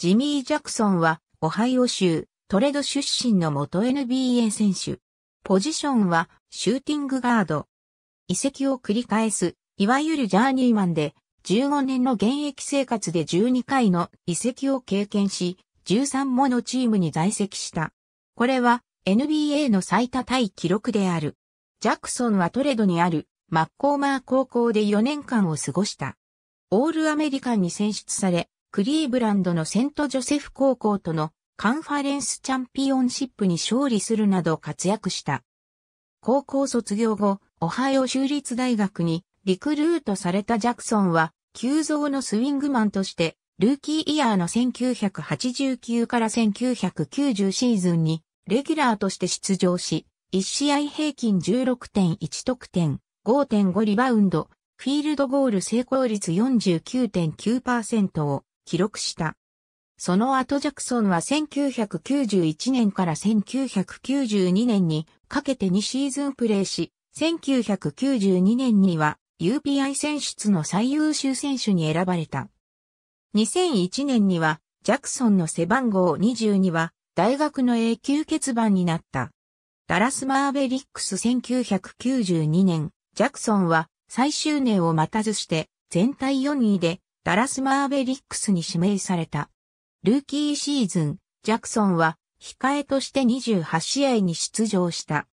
ジミー・ジャクソンは、オハイオ州、トレド出身の元 NBA 選手。ポジションは、シューティングガード。移籍を繰り返す、いわゆるジャーニーマンで、15年の現役生活で12回の移籍を経験し、13ものチームに在籍した。これは、NBA の最多タイ記録である。ジャクソンはトレドにある、マッコーマー高校で4年間を過ごした。オールアメリカンに選出され、クリーブランドのセントジョセフ高校とのカンファレンスチャンピオンシップに勝利するなど活躍した。高校卒業後、オハイオ州立大学にリクルートされたジャクソンは、急増のスイングマンとして、ルーキーイヤーの1989から1990シーズンに、レギュラーとして出場し、1試合平均16.1得点、5.5リバウンド、フィールドゴール成功率49.9%を記録した。その後ジャクソンは1991年から1992年にかけて2シーズンプレーし、1992年には UPI 選出の最優秀選手に選ばれた。2001年にはジャクソンの背番号22は大学の永久欠番になった。ダラスマーベリックス1992年、ジャクソンは最終年を待たずして全体4位でダラスマーベリックスに指名された。ルーキーシーズン、ジャクソンは控えとして28試合に出場した。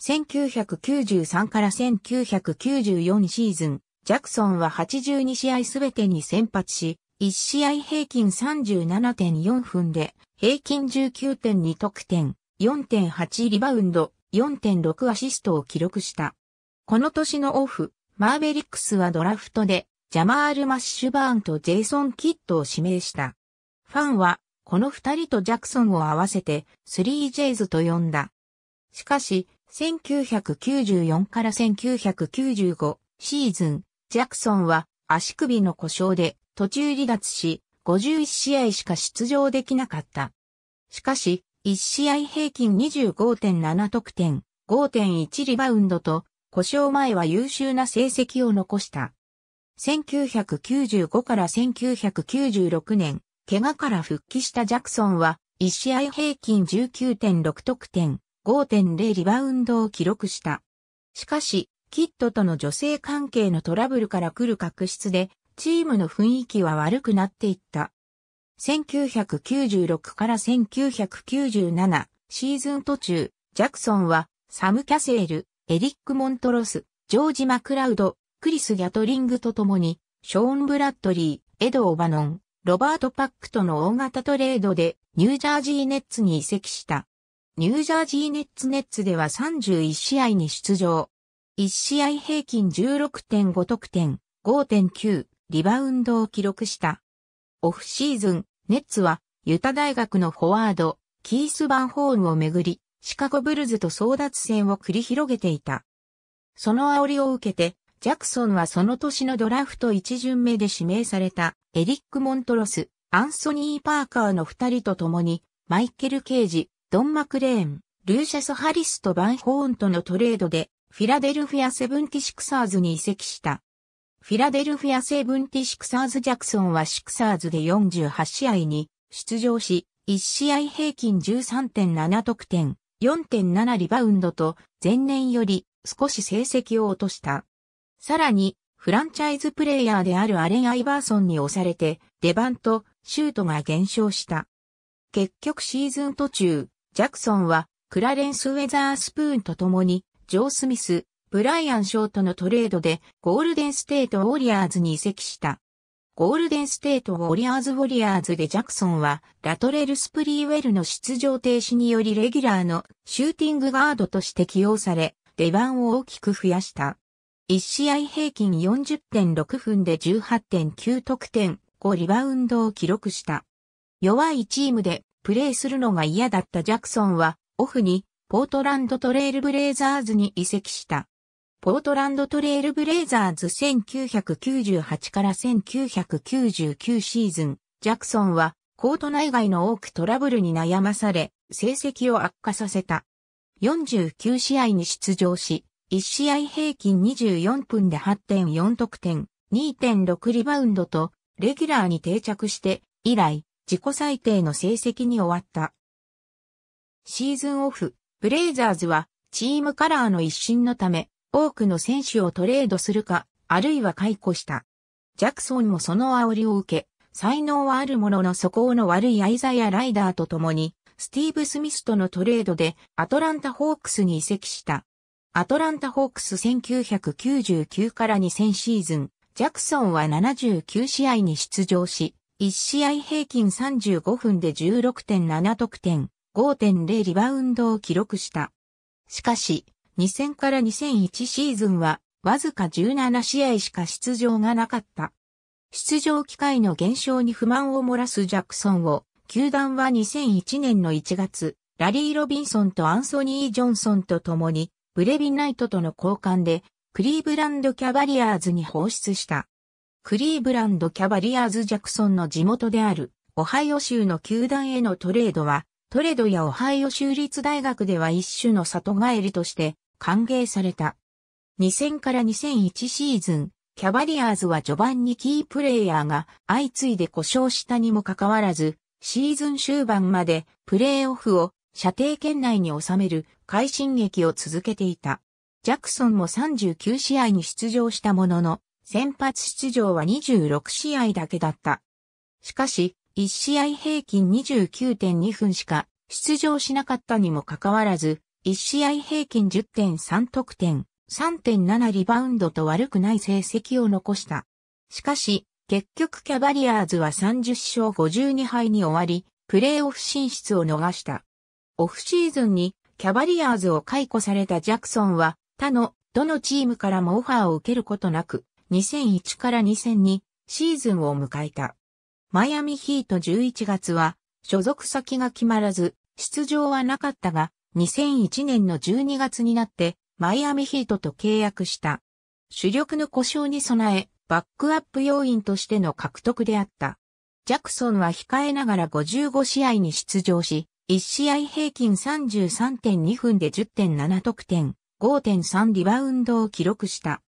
1993から1994シーズン、ジャクソンは82試合すべてに先発し、1試合平均37.4分で、平均19.2得点、4.8リバウンド、4.6アシストを記録した。この年のオフ、マーベリックスはドラフトでジャマール・マッシュバーンとジェイソン・キッドを指名した。ファンは、この二人とジャクソンを合わせて3イズと呼んだ。しかし、1994から1995シーズン、ジャクソンは足首の故障で途中離脱し、51試合しか出場できなかった。しかし、1試合平均25.7得点、5.1リバウンドと、故障前は優秀な成績を残した。1995から1996年、怪我から復帰したジャクソンは、1試合平均19.6得点、5.0リバウンドを記録した。しかし、キッドとの女性関係のトラブルから来る確執で、チームの雰囲気は悪くなっていった。1996から1997シーズン途中、ジャクソンはサム・キャセール、エリック・モントロス、ジョージ・マクラウド、クリス・ギャトリングと共に、ショーン・ブラッドリー、エド・オバノン、ロバート・パックとの大型トレードでニュージャージーネッツに移籍した。ニュージャージーネッツネッツでは31試合に出場。1試合平均16.5得点、5.9リバウンドを記録した。オフシーズン、ネッツはユタ大学のフォワード、キース・バンホーンをめぐり、シカゴブルズと争奪戦を繰り広げていた。その煽りを受けて、ジャクソンはその年のドラフト1巡目で指名されたエリック・モントロス、アンソニー・パーカーの二人と共に、マイケル・ケージ、ドン・マクレーン、ルーシャス・ハリスとバンホーンとのトレードで、フィラデルフィア・セブンティシクサーズに移籍した。フィラデルフィア・セブンティシクサーズ・ジャクソンはシクサーズで48試合に出場し、1試合平均13.7得点、4.7リバウンドと、前年より少し成績を落とした。さらに、フランチャイズプレイヤーであるアレン・アイバーソンに押されて、出番とシュートが減少した。結局シーズン途中、ジャクソンはクラレンス・ウェザースプーンと共に、ジョー・スミス、ブライアン・ショートのトレードでゴールデン・ステート・ウォリアーズに移籍した。ゴールデン・ステート・ウォリアーズ・ウォリアーズでジャクソンはラトレル・スプリーウェルの出場停止によりレギュラーのシューティングガードとして起用され、出番を大きく増やした。1試合平均40.6分で18.9得点5リバウンドを記録した。弱いチームでプレーするのが嫌だったジャクソンはオフにポートランドトレイルブレイザーズに移籍した。ポートランドトレイルブレイザーズ1998から1999シーズン、ジャクソンはコート内外の多くトラブルに悩まされ、成績を悪化させた。49試合に出場し、1試合平均24分で8.4得点、2.6リバウンドと、レギュラーに定着して、以来、自己最低の成績に終わった。シーズンオフ、ブレイザーズは、チームカラーの一新のため、多くの選手をトレードするか、あるいは解雇した。ジャクソンもその煽りを受け、才能はあるものの素行の悪いアイザヤ・ライダーと共に、スティーブ・スミスとのトレードでアトランタ・ホークスに移籍した。アトランタホークス1999から2000シーズン、ジャクソンは79試合に出場し、1試合平均35分で16.7得点、5.0リバウンドを記録した。しかし、2000から2001シーズンは、わずか17試合しか出場がなかった。出場機会の減少に不満を漏らすジャクソンを、球団は2001年の1月、ラリー・ロビンソンとアンソニー・ジョンソンと共に、ブレビナイトとの交換で、クリーブランドキャバリアーズに放出した。クリーブランドキャバリアーズ・ジャクソンの地元である、オハイオ州の球団へのトレードは、トレードやオハイオ州立大学では一種の里帰りとして歓迎された。2000から2001シーズン、キャバリアーズは序盤にキープレイヤーが相次いで故障したにもかかわらず、シーズン終盤までプレーオフを射程圏内に収める快進撃を続けていた。ジャクソンも39試合に出場したものの、先発出場は26試合だけだった。しかし、1試合平均29.2分しか出場しなかったにもかかわらず、1試合平均10.3得点、3.7リバウンドと悪くない成績を残した。しかし、結局キャバリアーズは30勝52敗に終わり、プレーオフ進出を逃した。オフシーズンにキャバリアーズを解雇されたジャクソンは他のどのチームからもオファーを受けることなく2001から2002シーズンを迎えた。マイアミヒート11月は所属先が決まらず出場はなかったが2001年の12月になってマイアミヒートと契約した。主力の故障に備えバックアップ要員としての獲得であった。ジャクソンは控えながら55試合に出場し、1試合平均33.2分で10.7得点、5.3リバウンドを記録した。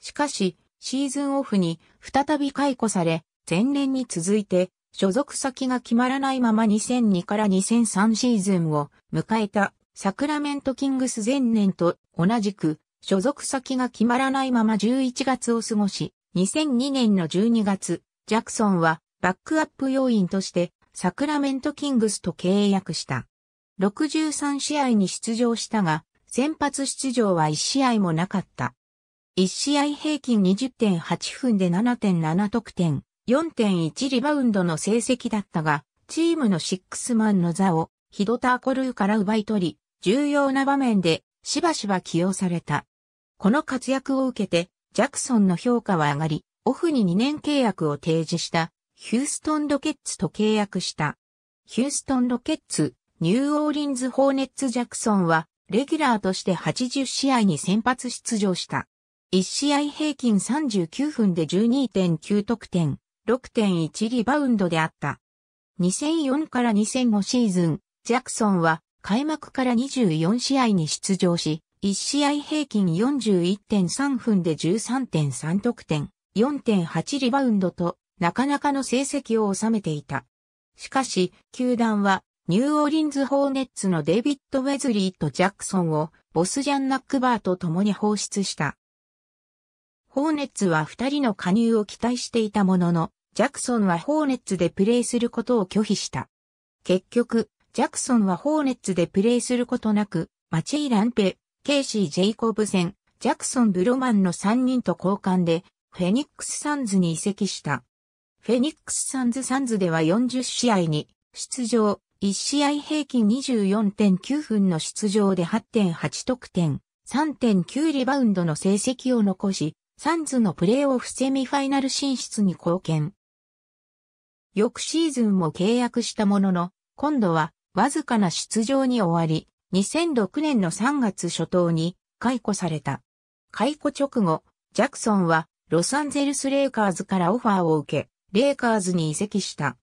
しかし、シーズンオフに再び解雇され、前年に続いて所属先が決まらないまま2002から2003シーズンを迎えたサクラメントキングス前年と同じく所属先が決まらないまま11月を過ごし、2002年の12月、ジャクソンはバックアップ要員としてサクラメントキングスと契約した。63試合に出場したが、先発出場は1試合もなかった。1試合平均20.8分で7.7得点、4.1リバウンドの成績だったが、チームのシックスマンの座をヒドターコルーから奪い取り、重要な場面でしばしば起用された。この活躍を受けて、ジャクソンの評価は上がり、オフに2年契約を提示したヒューストンロケッツと契約した。ヒューストンロケッツ、ニューオーリンズ・ホーネッツ・ジャクソンは、レギュラーとして80試合に先発出場した。1試合平均39分で12.9得点、6.1リバウンドであった。2004から2005シーズン、ジャクソンは開幕から24試合に出場し、1試合平均41.3分で13.3得点、4.8リバウンドとなかなかの成績を収めていた。しかし、球団は、ニューオーリンズ・ホーネッツのデイビッド・ウェズリーとジャクソンを、ボス・ジャン・ナックバーと共に放出した。ホーネッツは二人の加入を期待していたものの、ジャクソンはホーネッツでプレーすることを拒否した。結局、ジャクソンはホーネッツでプレーすることなく、マチェイ・ランペ、ケイシー・ジェイコブセン、ジャクソン・ブロマンの三人と交換で、フェニックス・サンズに移籍した。フェニックスサンズサンズでは40試合に出場、1試合平均24.9分の出場で8.8得点、3.9リバウンドの成績を残し、サンズのプレーオフセミファイナル進出に貢献。翌シーズンも契約したものの、今度はわずかな出場に終わり、2006年の3月初頭に解雇された。解雇直後、ジャクソンはロサンゼルスレイカーズからオファーを受け、レイカーズに移籍した。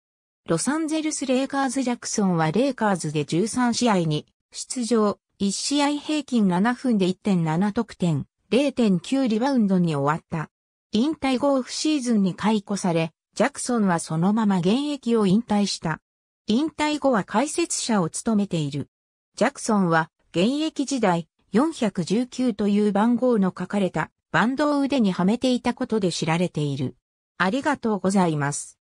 ロサンゼルス・レイカーズ・ジャクソンはレイカーズで13試合に出場、1試合平均7分で1.7得点、0.9リバウンドに終わった。引退後オフシーズンに解雇され、ジャクソンはそのまま現役を引退した。引退後は解説者を務めている。ジャクソンは現役時代419という番号の書かれたバンドを腕にはめていたことで知られている。ありがとうございます。